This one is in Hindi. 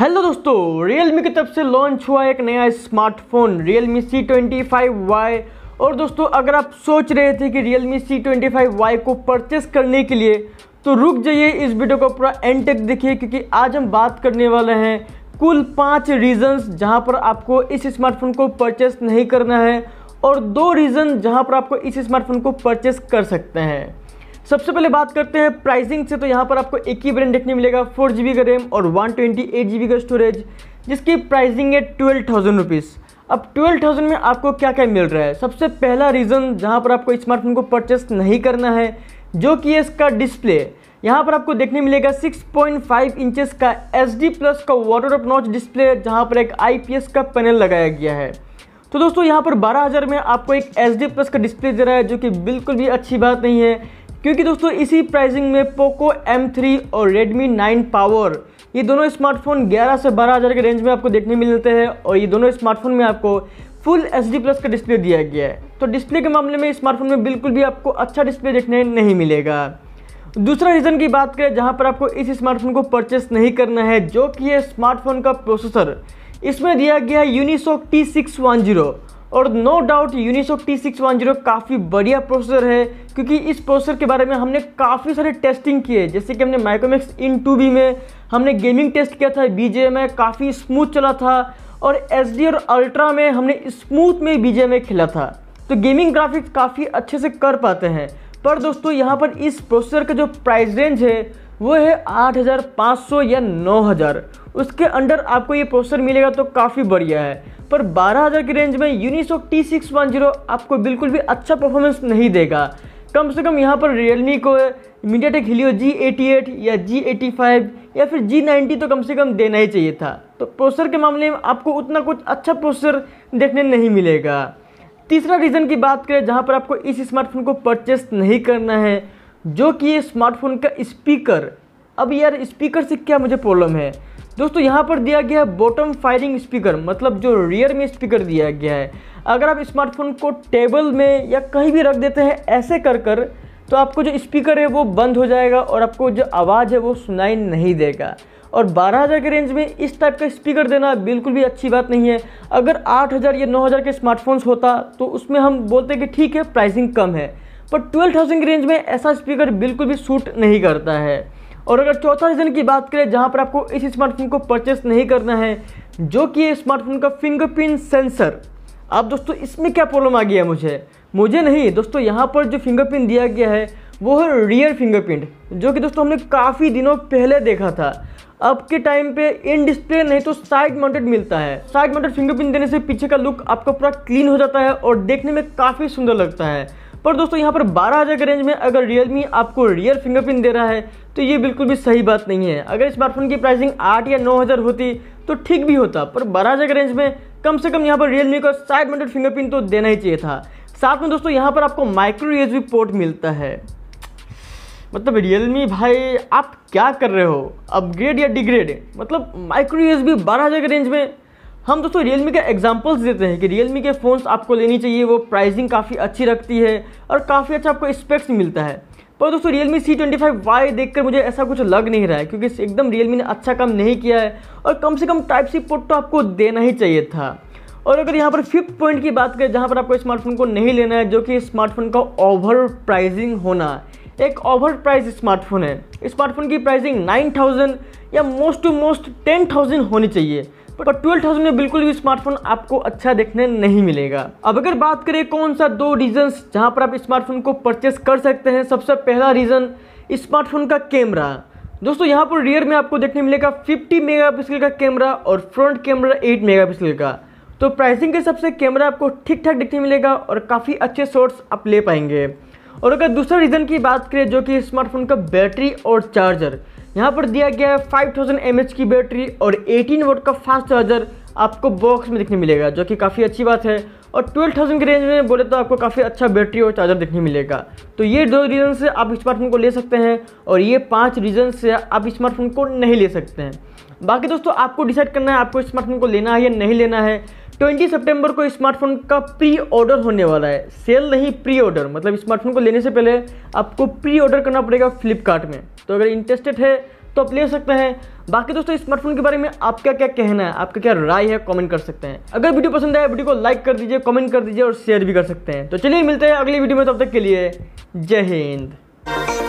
हेलो दोस्तों रियलमी की तरफ से लॉन्च हुआ एक नया smartphone Realme C twenty five Y और दोस्तों अगर आप सोच रहे थे कि Realme C twenty five Y को परचेस करने के लिए तो रुक जाइए इस वीडियो को पूरा एंड तक देखिए क्योंकि आज हम बात करने वाले हैं कुल पाँच रीजंस जहां पर आपको इस स्मार्टफोन को परचेस नहीं करना है और दो रीज़न जहाँ पर आपको इस स्मार्टफोन को परचेस कर सकते हैं सबसे पहले बात करते हैं प्राइसिंग से तो यहाँ पर आपको एक ही ब्रांड देखने मिलेगा फोर जी का रैम और वन ट्वेंटी का स्टोरेज जिसकी प्राइसिंग है ट्वेल्व थाउजेंड रुपीज़ अब ट्वेल्व थाउजेंड में आपको क्या क्या मिल रहा है सबसे पहला रीज़न जहाँ पर आपको स्मार्टफोन को परचेस नहीं करना है जो कि है इसका डिस्प्ले यहाँ पर आपको देखने मिलेगा 6.5 इंचेस का एच डी प्लस का वाटर ऑफ नॉच डिस्प्ले जहाँ पर एक एस का पैनल लगाया गया है तो दोस्तों यहाँ पर 12000 में आपको एक एच डी प्लस का डिस्प्ले दे रहा है जो कि बिल्कुल भी अच्छी बात नहीं है क्योंकि दोस्तों इसी प्राइसिंग में पोको M3 और Redmi 9 पावर ये दोनों स्मार्टफोन 11 से बारह हज़ार के रेंज में आपको देखने मिलते हैं और ये दोनों स्मार्टफोन में आपको फुल एच डी प्लस का डिस्प्ले दिया गया है तो डिस्प्ले के मामले में स्मार्टफोन में बिल्कुल भी आपको अच्छा डिस्प्ले देखने नहीं मिलेगा दूसरा रीज़न की बात करें जहाँ पर आपको इस स्मार्टफोन को परचेस नहीं करना है जो कि है स्मार्टफोन का प्रोसेसर इसमें दिया गया है Unisoc T six one zero और no doubt Unisoc T six one zero काफ़ी बढ़िया प्रोसेसर है क्योंकि इस प्रोसेसर के बारे में हमने काफ़ी सारे टेस्टिंग किए जैसे कि हमने माइक्रोमैक्स इन टू बी में हमने गेमिंग टेस्ट किया था बी जे में काफ़ी स्मूथ चला था और एस डी और अल्ट्रा में हमने स्मूथ में बी जे में खेला था तो गेमिंग ग्राफिक्स काफ़ी अच्छे से कर पाते हैं पर दोस्तों यहाँ पर इस प्रोसेसर का जो प्राइस रेंज है वो है 8500 या 9000 उसके अंडर आपको ये प्रोसेसर मिलेगा तो काफ़ी बढ़िया है पर 12000 की रेंज में Unisoc T six one zero आपको बिल्कुल भी अच्छा परफॉर्मेंस नहीं देगा कम से कम यहाँ पर रियलमी को MediaTek Helio G eighty eight या जी एटी फाइव या फिर जी नाइन्टी तो कम से कम देना ही चाहिए था तो प्रोसेसर के मामले में आपको उतना कुछ अच्छा प्रोसेसर देखने नहीं मिलेगा तीसरा रीज़न की बात करें जहाँ पर आपको इस स्मार्टफोन को परचेस नहीं करना है जो कि ये स्मार्टफोन का स्पीकर अब यार स्पीकर से क्या मुझे प्रॉब्लम है दोस्तों यहाँ पर दिया गया है बॉटम फायरिंग स्पीकर मतलब जो रियर में स्पीकर दिया गया है अगर आप स्मार्टफोन को टेबल में या कहीं भी रख देते हैं ऐसे कर कर तो आपको जो स्पीकर है वो बंद हो जाएगा और आपको जो आवाज़ है वो सुनाई नहीं देगा और 12000 के रेंज में इस टाइप का स्पीकर देना बिल्कुल भी अच्छी बात नहीं है अगर 8000 या 9000 के स्मार्टफोन्स होता तो उसमें हम बोलते कि ठीक है प्राइसिंग कम है पर 12000 के रेंज में ऐसा स्पीकर बिल्कुल भी सूट नहीं करता है और अगर चौथा रीज़न की बात करें जहाँ पर आपको इस स्मार्टफोन को परचेस नहीं करना है जो कि स्मार्टफोन का फिंगरप्रिंट सेंसर अब दोस्तों इसमें क्या प्रॉब्लम आ गया मुझे मुझे नहीं दोस्तों यहाँ पर जो फिंगरप्रिंट दिया गया है वो है रियर फिंगरप्रिंट जो कि दोस्तों हमने काफ़ी दिनों पहले देखा था अब के टाइम पे इन डिस्प्ले नहीं तो साइड माउंटेड मिलता है साइड माउंटेड फिंगरप्रिंट देने से पीछे का लुक आपका पूरा क्लीन हो जाता है और देखने में काफ़ी सुंदर लगता है पर दोस्तों यहाँ पर बारह हज़ार के रेंज में अगर रियलमी आपको रियल फिंगरप्रिंट दे रहा है तो ये बिल्कुल भी सही बात नहीं है अगर स्मार्टफोन की प्राइसिंग आठ या नौ हज़ार होती तो ठीक भी होता पर बारह हज़ार के रेंज में कम से कम यहाँ पर रियलमी का साइड मेंटेड फिंगरप्रिंट तो देना ही चाहिए था साथ में दोस्तों यहाँ पर आपको माइक्रो एच पोर्ट मिलता है मतलब रियलमी भाई आप क्या कर रहे हो अपग्रेड या डिग्रेड मतलब माइक्रो बी बारह हज़ार के रेंज में हम दोस्तों रियलमी का एग्जाम्पल्स देते हैं कि रियलमी के फ़ोन्स आपको लेनी चाहिए वो प्राइसिंग काफ़ी अच्छी रखती है और काफ़ी अच्छा आपको स्पेक्स मिलता है पर दोस्तों Realme C twenty five Y देख कर मुझे ऐसा कुछ लग नहीं रहा है क्योंकि एकदम रियल मी ने अच्छा काम नहीं किया है और कम से कम टाइप सी पोर्ट तो आपको देना ही चाहिए था और अगर यहाँ पर फिफ्थ पॉइंट की बात करें जहाँ पर आपको स्मार्टफोन को नहीं लेना है जो कि स्मार्टफोन का ओवर प्राइजिंग होना है एक ओवर प्राइज स्मार्टफोन है स्मार्टफोन की प्राइसिंग 9000 या मोस्ट टू मोस्ट 10000 होनी चाहिए पर 12000 में बिल्कुल भी स्मार्टफोन आपको अच्छा देखने नहीं मिलेगा अब अगर बात करें कौन सा दो रीजंस जहां पर आप स्मार्टफोन को परचेस कर सकते हैं सबसे पहला रीज़न स्मार्टफोन का कैमरा दोस्तों यहाँ पर रियर में आपको देखने मिलेगा 50 मेगापिक्सल का कैमरा और फ्रंट कैमरा 8 मेगापिक्सल का तो प्राइसिंग के हिसाब से कैमरा आपको ठीक ठाक देखने मिलेगा और काफ़ी अच्छे शॉट्स आप ले पाएंगे और अगर दूसरा रीज़न की बात करें जो कि स्मार्टफोन का बैटरी और चार्जर यहाँ पर दिया गया है फाइव थाउजेंड की बैटरी और एटीन वोट का फास्ट चार्जर आपको बॉक्स में देखने मिलेगा जो कि काफ़ी अच्छी बात है और ट्वेल्व थाउजेंड के रेंज में बोले तो आपको काफ़ी अच्छा बैटरी और चार्जर देखने मिलेगा तो ये दो रीज़न से आप स्मार्टफोन को ले सकते हैं और ये पांच रीज़न से आप स्मार्टफोन को नहीं ले सकते हैं बाकी दोस्तों आपको डिसाइड करना है आपको स्मार्टफोन को लेना है या नहीं लेना है 20 सितंबर को स्मार्टफोन का प्री ऑर्डर होने वाला है सेल नहीं प्री ऑर्डर मतलब स्मार्टफोन को लेने से पहले आपको प्री ऑर्डर करना पड़ेगा फ्लिपकार्ट में तो अगर इंटरेस्टेड है तो आप ले सकते हैं बाकी दोस्तों स्मार्टफोन के बारे में आपका क्या कहना है आपका क्या राय है कमेंट कर सकते हैं अगर वीडियो पसंद आए वीडियो को लाइक कर दीजिए कमेंट कर दीजिए और शेयर भी कर सकते हैं तो चलिए मिलते हैं अगली वीडियो में तब तो तक के लिए जय हिंद